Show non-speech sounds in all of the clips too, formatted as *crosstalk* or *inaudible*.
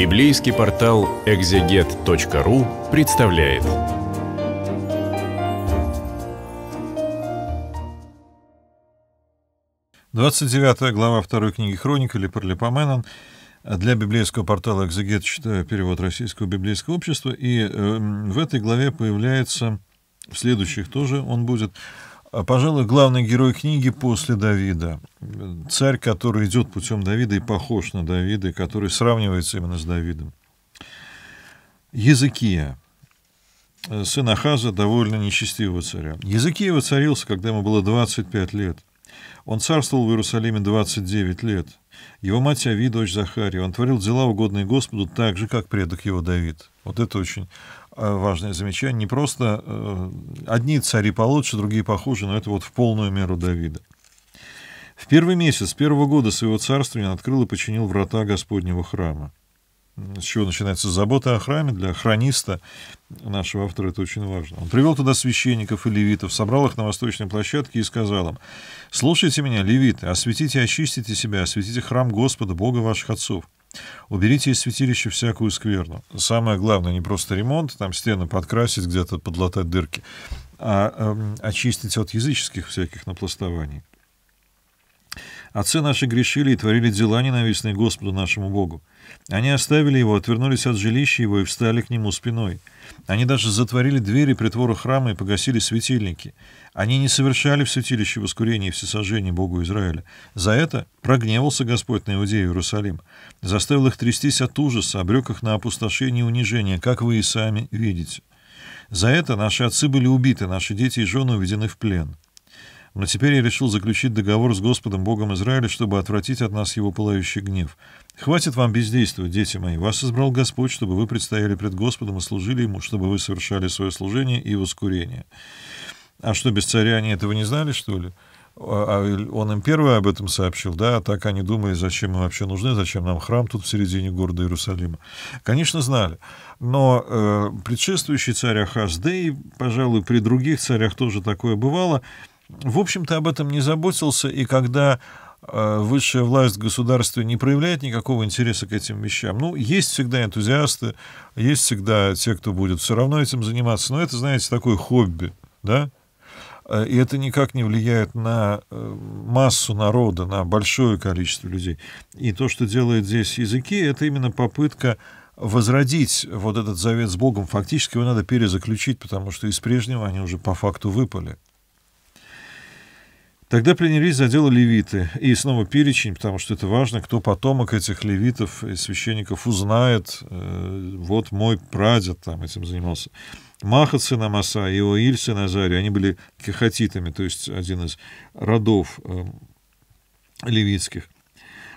Библейский портал экзегет.ру представляет. Двадцать девятая глава второй книги Хроник или Парлипоменон для библейского портала «Экзегет» читаю перевод Российского библейского общества. И э, в этой главе появляется, в следующих тоже он будет, а, пожалуй, главный герой книги после Давида. Царь, который идет путем Давида и похож на Давида, и который сравнивается именно с Давидом. Языкия, сын Ахаза, довольно нечестивого царя. Языкия воцарился, когда ему было 25 лет. Он царствовал в Иерусалиме 29 лет. Его мать Авида дочь Захария. Он творил дела, угодные Господу, так же, как предок его Давид. Вот это очень Э, важное замечание. Не просто э, одни цари получше, другие похуже, но это вот в полную меру Давида. В первый месяц первого года своего царствования открыл и починил врата Господнего храма. С чего начинается забота о храме для хрониста нашего автора, это очень важно. Он привел туда священников и левитов, собрал их на восточной площадке и сказал им, «Слушайте меня, левиты, осветите очистите себя, осветите храм Господа, Бога ваших отцов, Уберите из святилища всякую скверну. Самое главное не просто ремонт, там стены подкрасить, где-то подлатать дырки, а э, очистить от языческих всяких напластований. Отцы наши грешили и творили дела, ненавистные Господу нашему Богу. Они оставили его, отвернулись от жилища его и встали к нему спиной. Они даже затворили двери притвора храма и погасили светильники. Они не совершали в святилище воскурения и всесожжения Богу Израиля. За это прогневался Господь на Иудею Иерусалим, заставил их трястись от ужаса, обрек их на опустошение и унижение, как вы и сами видите. За это наши отцы были убиты, наши дети и жены уведены в плен». Но теперь я решил заключить договор с Господом Богом Израиля, чтобы отвратить от нас его пылающий гнев. Хватит вам бездействовать, дети мои. Вас избрал Господь, чтобы вы предстояли пред Господом и служили Ему, чтобы вы совершали свое служение и воскурение. А что, без царя они этого не знали, что ли? А, а он им первый об этом сообщил, да, а так они думали, зачем мы вообще нужны, зачем нам храм тут в середине города Иерусалима. Конечно, знали, но э, предшествующий царь Ахаз, да и, пожалуй, при других царях тоже такое бывало, в общем-то, об этом не заботился, и когда э, высшая власть государства не проявляет никакого интереса к этим вещам. Ну, есть всегда энтузиасты, есть всегда те, кто будет все равно этим заниматься, но это, знаете, такое хобби, да? Э, и это никак не влияет на э, массу народа, на большое количество людей. И то, что делает здесь языки, это именно попытка возродить вот этот завет с Богом. Фактически его надо перезаключить, потому что из прежнего они уже по факту выпали. Тогда принялись за дело левиты. И снова перечень, потому что это важно, кто потомок этих левитов и священников узнает. Э, вот мой прадед там этим занимался. Махат сын Амаса, Иоиль сын Азари, они были кехатитами, то есть один из родов э, левитских.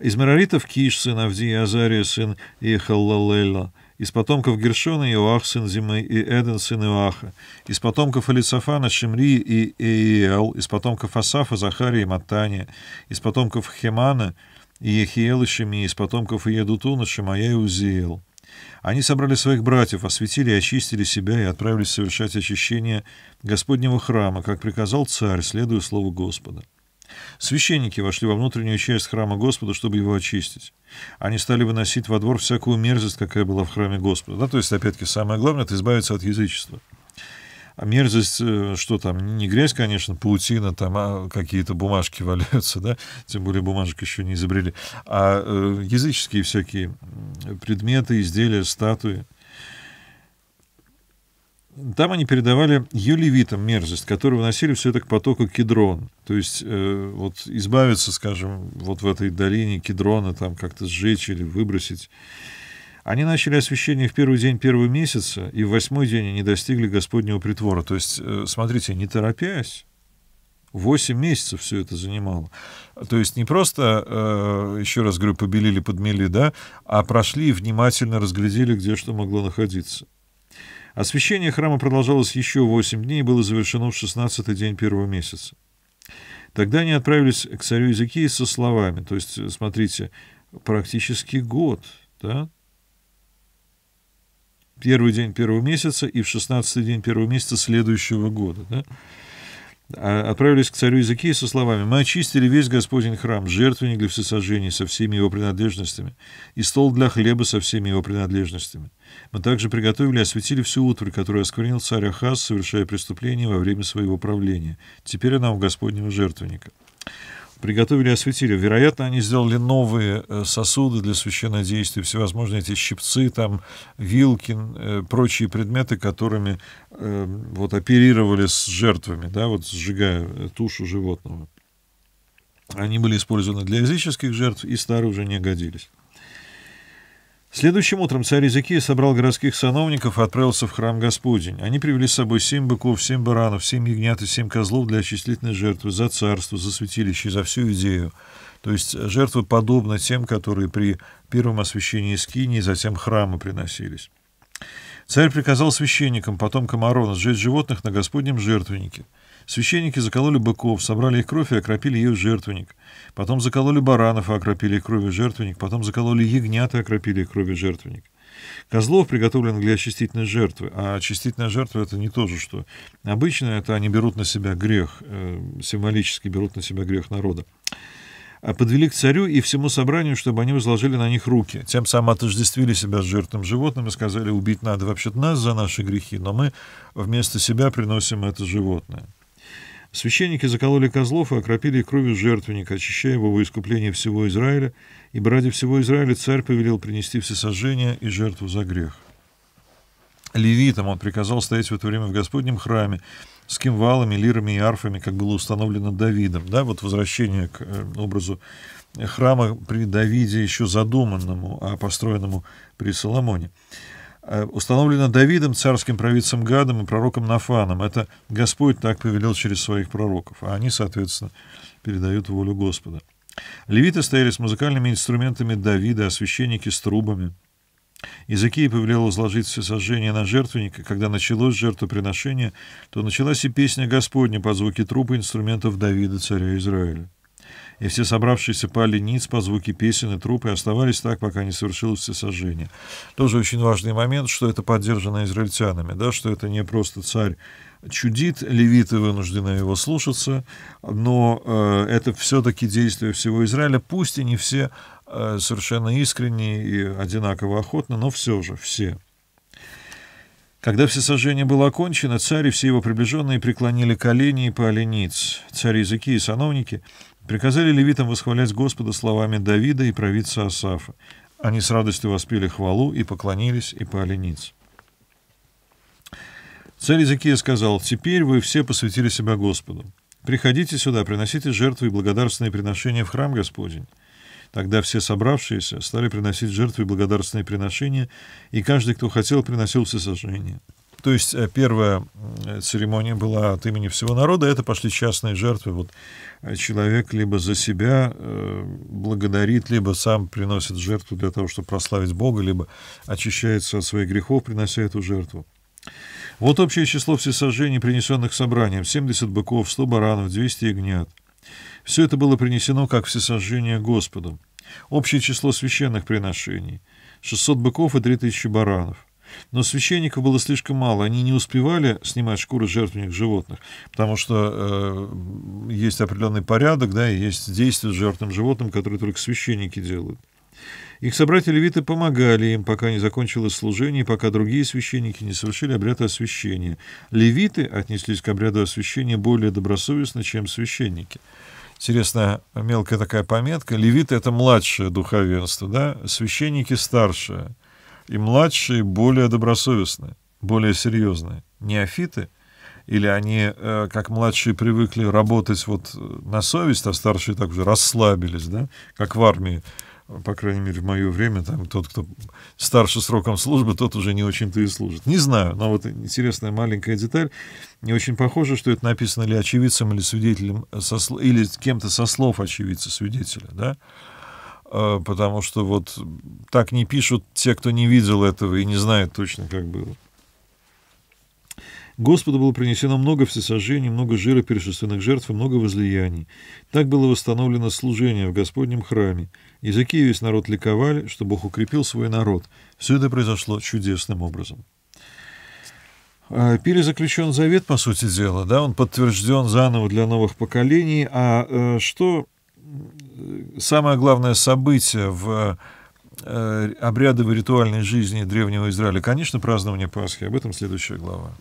Из Мераритов Киш, сын Авдии Азария, сын Ихаллалелла из потомков Гершона Иоах сын Зимы и Эден сын Иоаха, из потомков Элицафана Шемри и Иеэл, из потомков Асафа Захария и Матания, из потомков Хемана и Ехиел и Шеми, из потомков Иедутуна Шамая и Узиэл. Они собрали своих братьев, осветили и очистили себя и отправились совершать очищение Господнего храма, как приказал царь, следуя слову Господа. Священники вошли во внутреннюю часть храма Господа, чтобы его очистить. Они стали выносить во двор всякую мерзость, какая была в храме Господа. Да, то есть, опять-таки, самое главное — это избавиться от язычества. А мерзость, э, что там, не грязь, конечно, паутина, там а какие-то бумажки *laughs* валяются, да, тем более бумажек еще не изобрели, а э, языческие всякие предметы, изделия, статуи — там они передавали юлевитам мерзость, которую выносили все это к потоку Кедрон. То есть э, вот избавиться, скажем, вот в этой долине Кедрона, там как-то сжечь или выбросить. Они начали освещение в первый день первого месяца, и в восьмой день они достигли Господнего притвора. То есть, э, смотрите, не торопясь, восемь месяцев все это занимало. То есть не просто, э, еще раз говорю, побелили, подмели, да, а прошли и внимательно разглядели, где что могло находиться. Освящение храма продолжалось еще восемь дней и было завершено в шестнадцатый день первого месяца. Тогда они отправились к царю Языкии со словами, то есть, э, смотрите, практически год, да? Первый день первого месяца и в шестнадцатый день первого месяца следующего года, да? А, отправились к царю языки со словами «Мы очистили весь Господень храм, жертвенник для всесожжения со всеми его принадлежностями и стол для хлеба со всеми его принадлежностями. Мы также приготовили и осветили всю утварь, которую осквернил царь Ахаз, совершая преступление во время своего правления. Теперь она у Господнего жертвенника» приготовили и осветили. Вероятно, они сделали новые э, сосуды для священнодействия, всевозможные эти щипцы, там, вилки, э, прочие предметы, которыми эм, вот оперировали с жертвами, да, вот сжигая э, тушу животного. Они были использованы для языческих жертв и старые уже не годились. Следующим утром царь Языки собрал городских сановников и отправился в храм Господень. Они привели с собой семь быков, семь баранов, семь ягнят и семь козлов для очистительной жертвы за царство, за святилище, за всю идею. То есть жертвы подобны тем, которые при первом освящении скинии затем храма приносились. Царь приказал священникам, потомкам Аарона, сжечь животных на Господнем жертвеннике – Священники закололи быков, собрали их кровь и окропили ее жертвенник. Потом закололи баранов и окропили их кровью жертвенник. Потом закололи ягнят и окропили их кровью жертвенник. Козлов приготовлен для очистительной жертвы, а очистительная жертва — это не то же, что обычно, это они берут на себя грех, э, символически берут на себя грех народа. А подвели к царю и всему собранию, чтобы они возложили на них руки. Тем самым отождествили себя с жертвным животным и сказали, убить надо вообще-то нас за наши грехи, но мы вместо себя приносим это животное. Священники закололи козлов и окропили кровью жертвенника, очищая его во искупление всего Израиля, и ради всего Израиля царь повелел принести всесожжение и жертву за грех. Левитам он приказал стоять в это время в Господнем храме с кимвалами, лирами и арфами, как было установлено Давидом. Да, вот возвращение к э, образу храма при Давиде, еще задуманному, а построенному при Соломоне. Э, установлена Давидом, царским провидцем Гадом и пророком Нафаном. Это Господь так повелел через своих пророков, а они, соответственно, передают волю Господа. Левиты стояли с музыкальными инструментами Давида, а священники с трубами. Иезекия повелел возложить все сожжение на жертвенник, когда началось жертвоприношение, то началась и песня Господня по звуки труб и инструментов Давида, царя Израиля и все собравшиеся пали ниц по звуке песен и трупы оставались так, пока не совершилось всесожжение. Тоже очень важный момент, что это поддержано израильтянами, да, что это не просто царь чудит, левиты вынуждены его слушаться, но э, это все-таки действие всего Израиля, пусть и не все э, совершенно искренние и одинаково охотно, но все же, все. Когда всесожжение было окончено, царь и все его приближенные преклонили колени и пали ниц. Цари языки и сановники — Приказали левитам восхвалять Господа словами Давида и провидца Асафа. Они с радостью воспели хвалу и поклонились, и пали ниц. Царь Иезекия сказал, «Теперь вы все посвятили себя Господу. Приходите сюда, приносите жертвы и благодарственные приношения в храм Господень». Тогда все собравшиеся стали приносить жертвы и благодарственные приношения, и каждый, кто хотел, приносил все сожжения. То есть э, первая э, церемония была от имени всего народа, это пошли частные жертвы. Вот э, человек либо за себя благодарит, либо сам приносит жертву для того, чтобы прославить Бога, либо очищается от своих грехов, принося эту жертву. Вот общее число всесожжений, принесенных собранием, 70 быков, 100 баранов, 200 ягнят. Все это было принесено как всесожжение Господу. Общее число священных приношений – 600 быков и 3000 баранов – но священников было слишком мало, они не успевали снимать шкуры жертвенных животных, потому что э, есть определенный порядок, да, и есть действия с жертвным животным, которые только священники делают. Их собратья-левиты помогали им, пока не закончилось служение, пока другие священники не совершили обряда освящения. Левиты отнеслись к обряду освящения более добросовестно, чем священники. Интересная мелкая такая пометка. Левиты — это младшее духовенство, да? священники — старшее и младшие более добросовестные, более серьезные. Неофиты — или они, э, как младшие, привыкли работать вот э, на совесть, а старшие так уже расслабились, да, как в армии, по крайней мере, в мое время, там, тот, кто старше сроком службы, тот уже не очень-то и служит. Не знаю, но вот интересная маленькая деталь. Не очень похоже, что это написано ли очевидцем, или свидетелем, э, со, или кем-то со слов очевидца, свидетеля, да, а, потому что вот так не пишут те, кто не видел этого и не знает точно, как было. Господу было принесено много всесожжений, много жира перешественных жертв и много возлияний. Так было восстановлено служение в Господнем храме. Языки и весь народ ликовали, что Бог укрепил свой народ. Все это произошло чудесным образом. А, Перезаключен завет, по сути дела, да, он подтвержден заново для новых поколений. А э, что самое главное событие в э, обрядовой ритуальной жизни Древнего Израиля, конечно, празднование Пасхи, об этом следующая глава.